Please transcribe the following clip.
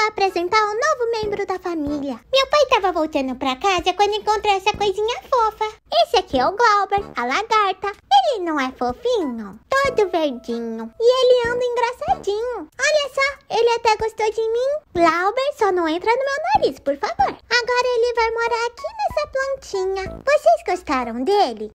vou apresentar um novo membro da família. Meu pai estava voltando pra casa quando encontrou essa coisinha fofa. Esse aqui é o Glauber, a lagarta. Ele não é fofinho? Todo verdinho. E ele anda engraçadinho. Olha só, ele até gostou de mim. Glauber, só não entra no meu nariz, por favor. Agora ele vai morar aqui nessa plantinha. Vocês gostaram dele?